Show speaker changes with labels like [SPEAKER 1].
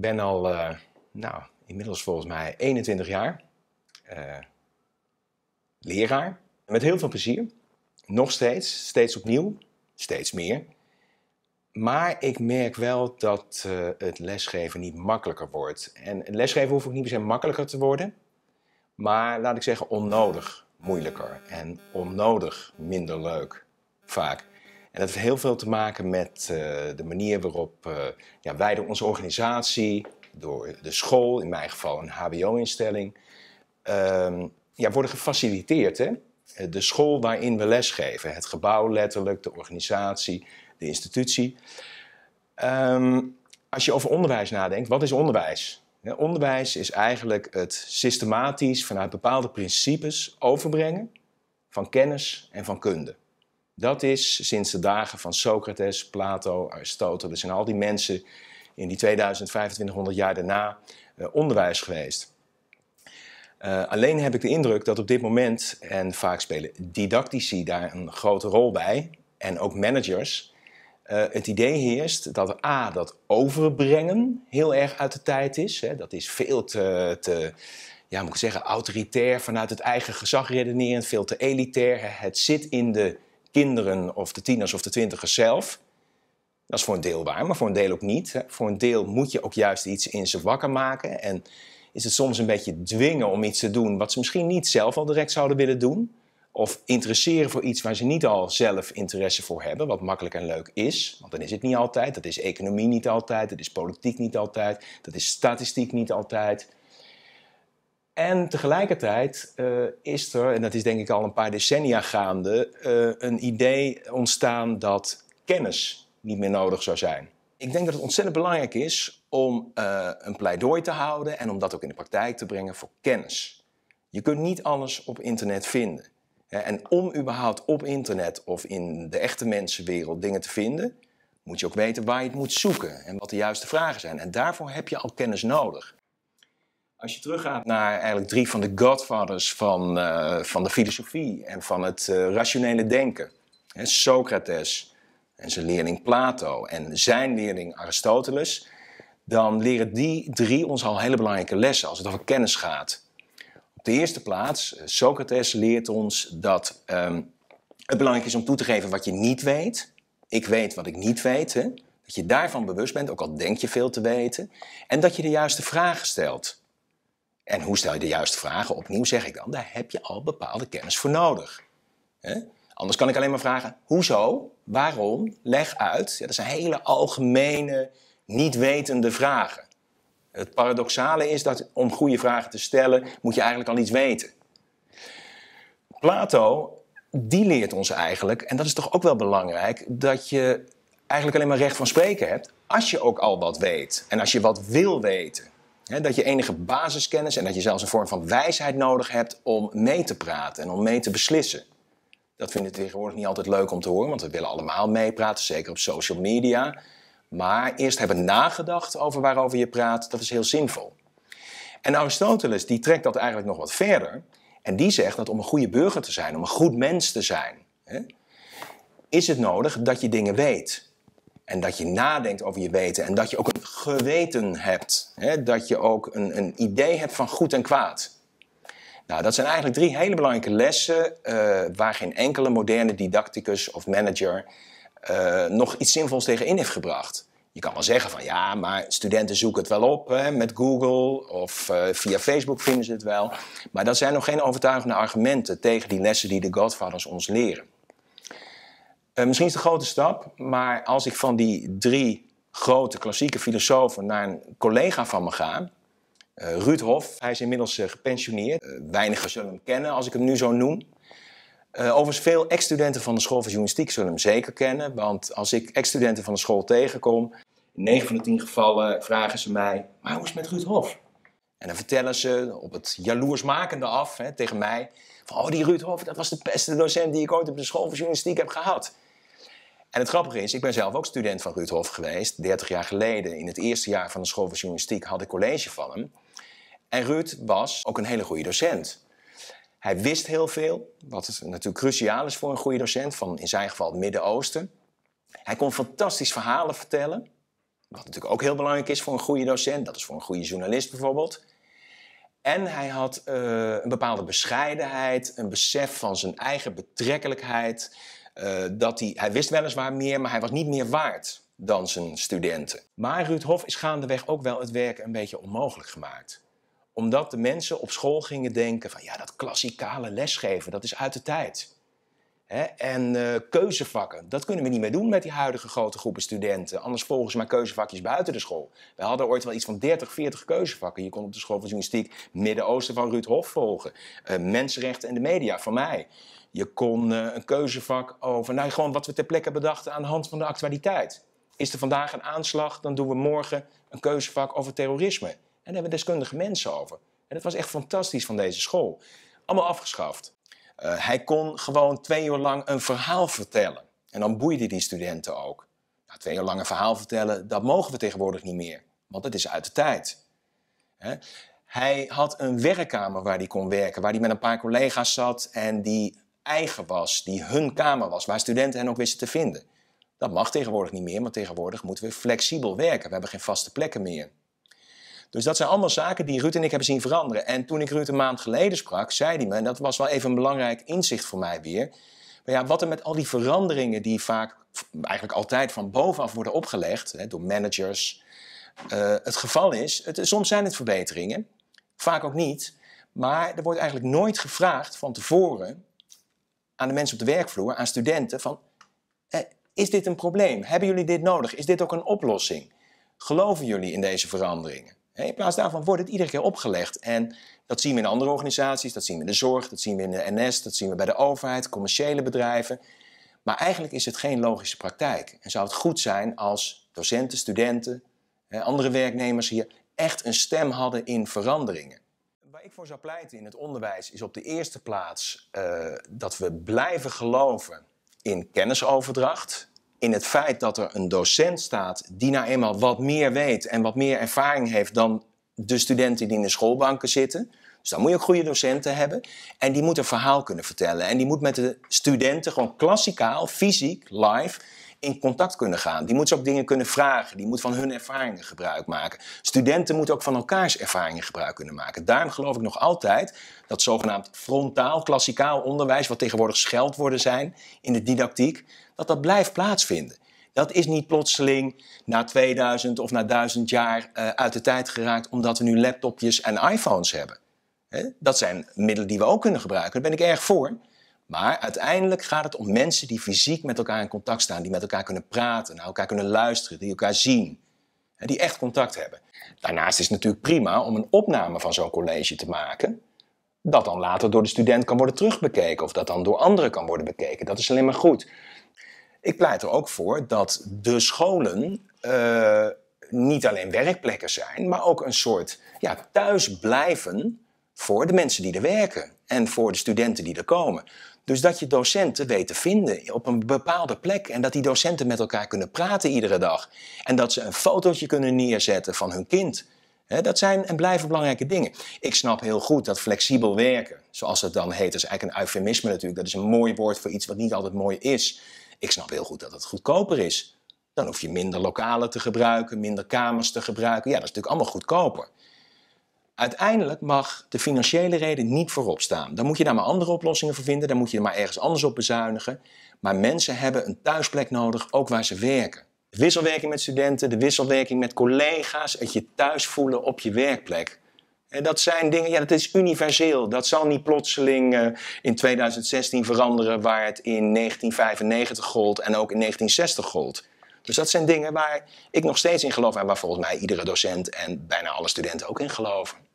[SPEAKER 1] ben al, eh, nou, inmiddels volgens mij 21 jaar eh, leraar. Met heel veel plezier. Nog steeds, steeds opnieuw, steeds meer. Maar ik merk wel dat eh, het lesgeven niet makkelijker wordt. En lesgeven hoeft ook niet per se makkelijker te worden, maar laat ik zeggen onnodig moeilijker en onnodig minder leuk vaak. En dat heeft heel veel te maken met eh, de manier waarop eh, ja, wij door onze organisatie, door de school, in mijn geval een HBO-instelling, ehm, ja, worden gefaciliteerd. Hè? Eh, de school waarin we lesgeven, het gebouw letterlijk, de organisatie, de institutie. Ehm, als je over onderwijs nadenkt, wat is onderwijs? onderwijs is eigenlijk het systematisch vanuit bepaalde principes overbrengen van kennis en van kunde. Dat is sinds de dagen van Socrates, Plato, Aristoteles en al die mensen in die 2500 jaar daarna eh, onderwijs geweest. Eh, alleen heb ik de indruk dat op dit moment, en vaak spelen didactici daar een grote rol bij, en ook managers, eh, het idee heerst dat A, dat overbrengen heel erg uit de tijd is. Hè, dat is veel te, te, ja, moet ik zeggen, autoritair, vanuit het eigen gezag redeneren, veel te elitair. het zit in de kinderen of de tieners of de twintigers zelf. Dat is voor een deel waar, maar voor een deel ook niet. Hè. Voor een deel moet je ook juist iets in ze wakker maken. En is het soms een beetje dwingen om iets te doen wat ze misschien niet zelf al direct zouden willen doen. Of interesseren voor iets waar ze niet al zelf interesse voor hebben, wat makkelijk en leuk is. Want dan is het niet altijd. Dat is economie niet altijd. Dat is politiek niet altijd. Dat is statistiek niet altijd. En tegelijkertijd eh, is er, en dat is denk ik al een paar decennia gaande, eh, een idee ontstaan dat kennis niet meer nodig zou zijn. Ik denk dat het ontzettend belangrijk is om eh, een pleidooi te houden en om dat ook in de praktijk te brengen voor kennis. Je kunt niet alles op internet vinden. En om überhaupt op internet of in de echte mensenwereld dingen te vinden, moet je ook weten waar je het moet zoeken en wat de juiste vragen zijn. En daarvoor heb je al kennis nodig. Als je teruggaat naar eigenlijk drie van de godfathers van, eh, van de filosofie en van het eh, rationele denken. Socrates en zijn leerling Plato en zijn leerling Aristoteles. Dan leren die drie ons al hele belangrijke lessen als het over kennis gaat. Op de eerste plaats, eh, Socrates leert ons dat ehm, het belangrijk is om toe te geven wat je niet weet. Ik weet wat ik niet weet. Hè? Dat je daarvan bewust bent, ook al denk je veel te weten. En dat je de juiste vragen stelt. En hoe stel je de juiste vragen? Opnieuw zeg ik dan, daar heb je al bepaalde kennis voor nodig. Anders kan ik alleen maar vragen, hoezo, waarom, leg uit. Ja, dat zijn hele algemene, niet wetende vragen. Het paradoxale is dat om goede vragen te stellen, moet je eigenlijk al iets weten. Plato, die leert ons eigenlijk, en dat is toch ook wel belangrijk, dat je eigenlijk alleen maar recht van spreken hebt als je ook al wat weet en als je wat wil weten dat je enige basiskennis en dat je zelfs een vorm van wijsheid nodig hebt om mee te praten en om mee te beslissen. Dat vinden tegenwoordig niet altijd leuk om te horen, want we willen allemaal meepraten, zeker op social media. Maar eerst hebben nagedacht over waarover je praat, dat is heel zinvol. En Aristoteles die trekt dat eigenlijk nog wat verder. En die zegt dat om een goede burger te zijn, om een goed mens te zijn, is het nodig dat je dingen weet. En dat je nadenkt over je weten. En dat je ook een geweten hebt. Hè? Dat je ook een, een idee hebt van goed en kwaad. Nou, dat zijn eigenlijk drie hele belangrijke lessen eh, waar geen enkele moderne didacticus of manager eh, nog iets zinvols tegen in heeft gebracht. Je kan wel zeggen van ja, maar studenten zoeken het wel op hè, met Google of eh, via Facebook vinden ze het wel. Maar dat zijn nog geen overtuigende argumenten tegen die lessen die de Godfathers ons leren. Eh, misschien is het een grote stap, maar als ik van die drie grote klassieke filosofen naar een collega van me ga, uh, Ruud Hof, hij is inmiddels eh, gepensioneerd. weinigen zullen hem kennen als ik hem nu zo noem. overigens, veel ex-studenten van de school van journalistiek zullen hem zeker kennen, want als ik ex-studenten van de school tegenkom, in 9 van de 10 gevallen vragen ze mij: maar hoe is het met Ruud Hof? En dan vertellen ze op het jaloersmakende af hè, tegen mij oh, die Ruud Hof, dat was de beste docent die ik ooit op de school van journalistiek heb gehad. En het grappige is, ik ben zelf ook student van Ruud Hof geweest. 30 jaar geleden, in het eerste jaar van de school van journalistiek, had ik college van hem. En Ruud was ook een hele goede docent. Hij wist heel veel, wat natuurlijk cruciaal is voor een goede docent, van in zijn geval het Midden-Oosten. Hij kon fantastisch verhalen vertellen, wat natuurlijk ook heel belangrijk is voor een goede docent. Dat is voor een goede journalist bijvoorbeeld. En hij had eh, een bepaalde bescheidenheid, een besef van zijn eigen betrekkelijkheid. Eh, dat hij, hij wist weliswaar meer, maar hij was niet meer waard dan zijn studenten. Maar Ruud Hof is gaandeweg ook wel het werk een beetje onmogelijk gemaakt. Omdat de mensen op school gingen denken van ja, dat klassikale lesgeven, dat is uit de tijd en eh, keuzevakken, dat kunnen we niet meer doen met die huidige grote groepen studenten. Anders volgen ze maar keuzevakjes buiten de school. We hadden ooit wel iets van 30, 40 keuzevakken. Je kon op de school van journalistiek Midden-Oosten van Ruud Hof volgen. Uh, mensenrechten en de media, van mij. Je kon eh, een keuzevak over, nou gewoon wat we ter plekke bedachten aan de hand van de actualiteit. Is er vandaag een aanslag, dan doen we morgen een keuzevak over terrorisme. En daar hebben we deskundige mensen over. En dat was echt fantastisch van deze school. Allemaal afgeschaft. Eh, hij kon gewoon twee uur lang een verhaal vertellen. En dan boeide die studenten ook. Nou, twee uur lang een verhaal vertellen, dat mogen we tegenwoordig niet meer. Want het is uit de tijd. Hè? Hij had een werkkamer waar hij kon werken, waar hij met een paar collega's zat en die eigen was, die hun kamer was, waar studenten hen ook wisten te vinden. Dat mag tegenwoordig niet meer, want tegenwoordig moeten we flexibel werken. We hebben geen vaste plekken meer. Dus dat zijn allemaal zaken die Ruud en ik hebben zien veranderen. En toen ik Ruud een maand geleden sprak, zei hij me, en dat was wel even een belangrijk inzicht voor mij weer. Maar ja, wat er met al die veranderingen die vaak eigenlijk altijd van bovenaf worden opgelegd, hè, door managers, eh, het geval is, het, soms zijn het verbeteringen, vaak ook niet. Maar er wordt eigenlijk nooit gevraagd van tevoren aan de mensen op de werkvloer, aan studenten, van eh, is dit een probleem? Hebben jullie dit nodig? Is dit ook een oplossing? Geloven jullie in deze veranderingen? In plaats daarvan wordt het iedere keer opgelegd. En dat zien we in andere organisaties, dat zien we in de zorg, dat zien we in de NS, dat zien we bij de overheid, commerciële bedrijven. Maar eigenlijk is het geen logische praktijk. En zou het goed zijn als docenten, studenten, andere werknemers hier echt een stem hadden in veranderingen. Waar ik voor zou pleiten in het onderwijs is op de eerste plaats eh, dat we blijven geloven in kennisoverdracht in het feit dat er een docent staat die nou eenmaal wat meer weet en wat meer ervaring heeft dan de studenten die in de schoolbanken zitten. Dus dan moet je ook goede docenten hebben. En die moet een verhaal kunnen vertellen. En die moet met de studenten gewoon klassikaal, fysiek, live in contact kunnen gaan. Die moeten ze ook dingen kunnen vragen. Die moeten van hun ervaringen gebruik maken. Studenten moeten ook van elkaars ervaringen gebruik kunnen maken. Daarom geloof ik nog altijd dat zogenaamd frontaal, klassikaal onderwijs, wat tegenwoordig scheldwoorden zijn in de didactiek, dat dat blijft plaatsvinden. Dat is niet plotseling na 2000 of na 1000 jaar eh, uit de tijd geraakt omdat we nu laptopjes en iPhones hebben. Dat zijn middelen die we ook kunnen gebruiken. Daar ben ik erg voor. Maar uiteindelijk gaat het om mensen die fysiek met elkaar in contact staan, die met elkaar kunnen praten, naar elkaar kunnen luisteren, die elkaar zien, die echt contact hebben. Daarnaast is het natuurlijk prima om een opname van zo'n college te maken, dat dan later door de student kan worden terugbekeken of dat dan door anderen kan worden bekeken. Dat is alleen maar goed. Ik pleit er ook voor dat de scholen eh, niet alleen werkplekken zijn, maar ook een soort ja, thuis voor de mensen die er werken en voor de studenten die er komen. Dus dat je docenten weet te vinden op een bepaalde plek en dat die docenten met elkaar kunnen praten iedere dag. En dat ze een fotootje kunnen neerzetten van hun kind. dat zijn en blijven belangrijke dingen. Ik snap heel goed dat flexibel werken, zoals het dan heet, dat is eigenlijk een eufemisme natuurlijk. Dat is een mooi woord voor iets wat niet altijd mooi is. Ik snap heel goed dat het goedkoper is. Dan hoef je minder lokalen te gebruiken, minder kamers te gebruiken. Ja, dat is natuurlijk allemaal goedkoper. Uiteindelijk mag de financiële reden niet voorop staan. Dan moet je daar maar andere oplossingen voor vinden, dan moet je er maar ergens anders op bezuinigen. Maar mensen hebben een thuisplek nodig, ook waar ze werken. De wisselwerking met studenten, de wisselwerking met collega's, het je thuis voelen op je werkplek. En dat zijn dingen, ja, dat is universeel. Dat zal niet plotseling eh, in 2016 veranderen waar het in 1995 gold en ook in 1960 gold. Dus dat zijn dingen waar ik nog steeds in geloof en waar volgens mij iedere docent en bijna alle studenten ook in geloven.